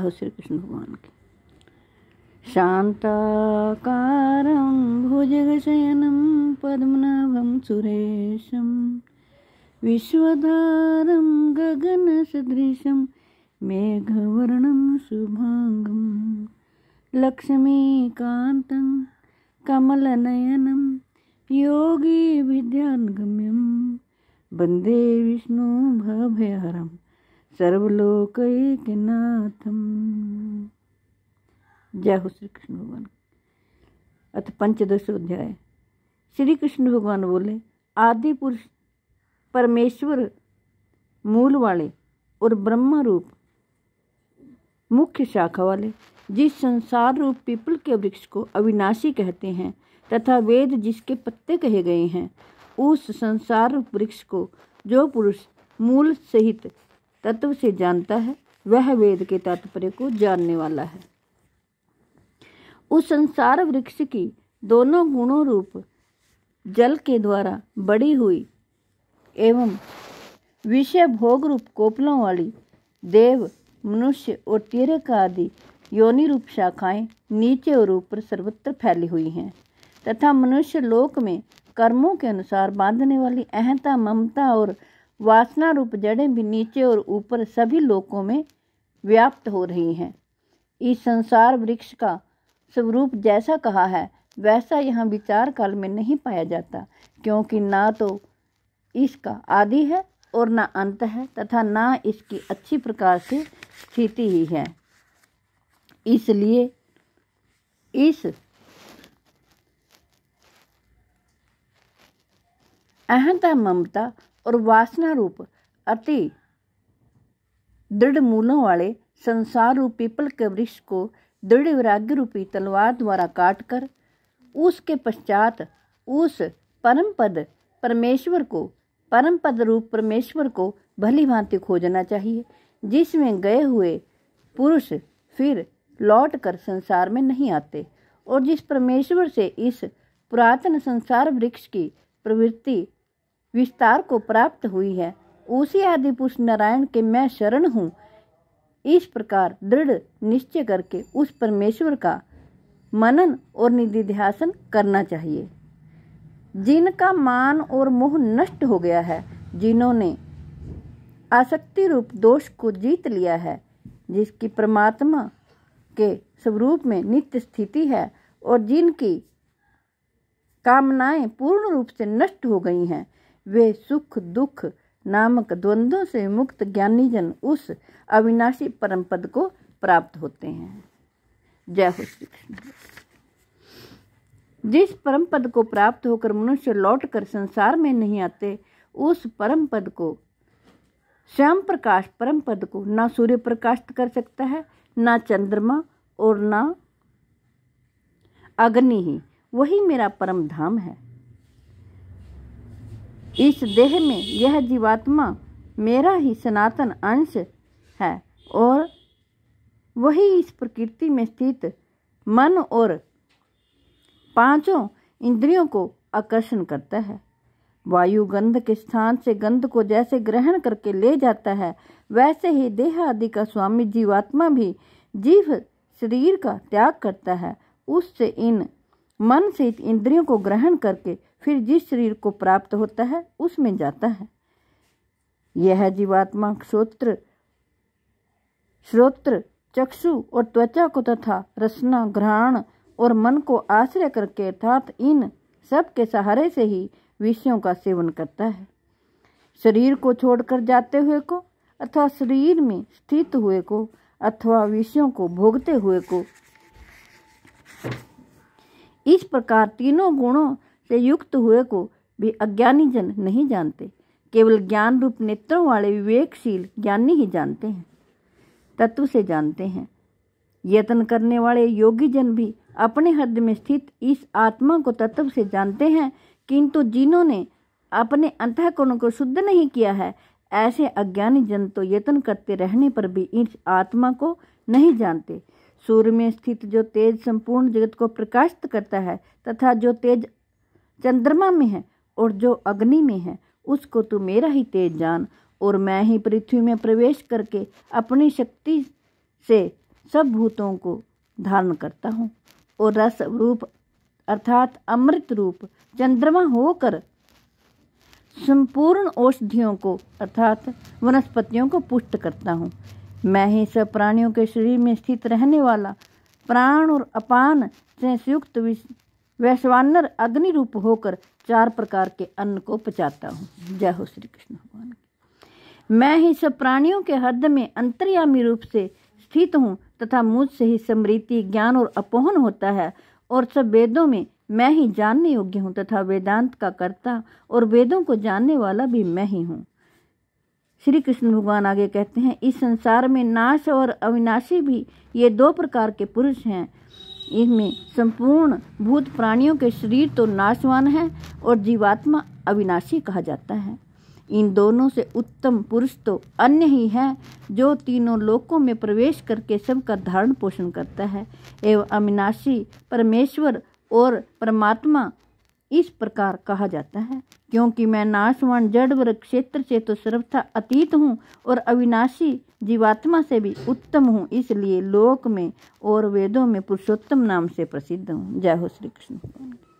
हो श्री कृष्ण भगवान की शान्ताकारं भुजगशयनं पद्मनाभं सुरेशं विश्वधारं गगनसदृशं मेघवर्णं शुभाङ्गं लक्ष्मीकान्तं कमलनयनं योगी विद्यान्गम्यं वन्दे विष्णु भभयहरम् सर्वलोकनाथम जय हो श्री कृष्ण भगवान अथ पंचदश अध्याय श्री कृष्ण भगवान बोले आदि पुरुष परमेश्वर मूल वाले और ब्रह्म रूप मुख्य शाखा वाले जिस संसार रूप पीपल के वृक्ष को अविनाशी कहते हैं तथा वेद जिसके पत्ते कहे गए हैं उस संसार रूप वृक्ष को जो पुरुष मूल सहित तत्व से जानता है वह वेद के तात्पर्य को जानने वाला है उस संसार वृक्ष की दोनों गुणों रूप जल के द्वारा बड़ी हुई एवं विषय भोग रूप कोपलों वाली देव मनुष्य और तिरक आदि योनि रूप शाखाएं नीचे और ऊपर सर्वत्र फैली हुई हैं तथा मनुष्य लोक में कर्मों के अनुसार बांधने वाली अहंता ममता और वासना रूप जड़ें भी नीचे और ऊपर सभी लोकों में व्याप्त हो रही हैं इस संसार वृक्ष का स्वरूप जैसा कहा है वैसा यहाँ विचार काल में नहीं पाया जाता क्योंकि ना तो इसका आदि है और ना अंत है तथा ना इसकी अच्छी प्रकार से स्थिति ही है इसलिए इस अहंता ममता और वासना रूप अति दृढ़ मूलों वाले संसार रूप पीपल के वृक्ष को दृढ़ वैराग्य रूपी तलवार द्वारा काटकर उसके पश्चात उस परम पद परमेश्वर को परम पद रूप परमेश्वर को भली भांति खोजना चाहिए जिसमें गए हुए पुरुष फिर लौट कर संसार में नहीं आते और जिस परमेश्वर से इस पुरातन संसार वृक्ष की प्रवृत्ति विस्तार को प्राप्त हुई है उसी आदि पुरुष नारायण के मैं शरण हूँ इस प्रकार दृढ़ निश्चय करके उस परमेश्वर का मनन और निधिध्यासन करना चाहिए जिनका मान और मोह नष्ट हो गया है जिन्होंने आसक्ति रूप दोष को जीत लिया है जिसकी परमात्मा के स्वरूप में नित्य स्थिति है और जिनकी कामनाएं पूर्ण रूप से नष्ट हो गई हैं वे सुख दुख नामक द्वंद्वों से मुक्त ज्ञानीजन उस अविनाशी परम पद को प्राप्त होते हैं जय हो श्री कृष्ण जिस परम पद को प्राप्त होकर मनुष्य लौटकर संसार में नहीं आते उस परम पद को श्याम प्रकाश परम पद को ना सूर्य प्रकाशित कर सकता है ना चंद्रमा और ना अग्नि ही वही मेरा परम धाम है इस देह में यह जीवात्मा मेरा ही सनातन अंश है और वही इस प्रकृति में स्थित मन और पांचों इंद्रियों को आकर्षण करता है वायु गंध के स्थान से गंध को जैसे ग्रहण करके ले जाता है वैसे ही देह आदि का स्वामी जीवात्मा भी जीव शरीर का त्याग करता है उससे इन मन से इंद्रियों को ग्रहण करके फिर जिस शरीर को प्राप्त होता है उसमें जाता है यह जीवात्मा श्रोत्र श्रोत्र चक्षु और त्वचा को तथा रसना घ्राण और मन को आश्रय करके अर्थात इन सब के सहारे से ही विषयों का सेवन करता है शरीर को छोड़कर जाते हुए को अथवा शरीर में स्थित हुए को अथवा विषयों को भोगते हुए को इस प्रकार तीनों गुणों से युक्त हुए को भी अज्ञानी जन नहीं जानते केवल ज्ञान रूप नेत्रों वाले विवेकशील ज्ञानी ही जानते हैं तत्व से जानते हैं यत्न करने वाले योगी जन भी अपने हृदय में स्थित इस आत्मा को तत्व से जानते हैं किंतु जिन्होंने अपने अंतःकरण को शुद्ध नहीं किया है ऐसे अज्ञानी जन तो यत्न करते रहने पर भी इस आत्मा को नहीं जानते सूर्य में स्थित जो तेज संपूर्ण जगत को प्रकाशित करता है तथा जो तेज चंद्रमा में है और जो अग्नि में है उसको तू मेरा ही तेज जान और मैं ही पृथ्वी में प्रवेश करके अपनी शक्ति से सब भूतों को धारण करता हूँ और रस रूप अर्थात अमृत रूप चंद्रमा होकर संपूर्ण औषधियों को अर्थात वनस्पतियों को पुष्ट करता हूँ मैं ही सब प्राणियों के शरीर में स्थित रहने वाला प्राण और अपान से संयुक्त वैश्वानर अग्नि रूप होकर चार प्रकार के अन्न को पचाता हूँ जय हो श्री कृष्ण भगवान मैं ही सब प्राणियों के हृदय में अंतर्यामी रूप से स्थित हूँ तथा मुझसे ही समृति ज्ञान और अपोहन होता है और सब वेदों में मैं ही जानने योग्य हूँ तथा वेदांत का कर्ता और वेदों को जानने वाला भी मैं ही हूँ श्री कृष्ण भगवान आगे कहते हैं इस संसार में नाश और अविनाशी भी ये दो प्रकार के पुरुष हैं इनमें संपूर्ण भूत प्राणियों के शरीर तो नाशवान है और जीवात्मा अविनाशी कहा जाता है इन दोनों से उत्तम पुरुष तो अन्य ही है जो तीनों लोकों में प्रवेश करके सबका धारण पोषण करता है एवं अविनाशी परमेश्वर और परमात्मा इस प्रकार कहा जाता है क्योंकि मैं नाशवान जड़ वर्ग क्षेत्र से तो सर्वथा अतीत हूँ और अविनाशी जीवात्मा से भी उत्तम हूँ इसलिए लोक में और वेदों में पुरुषोत्तम नाम से प्रसिद्ध हूँ जय हो श्री कृष्ण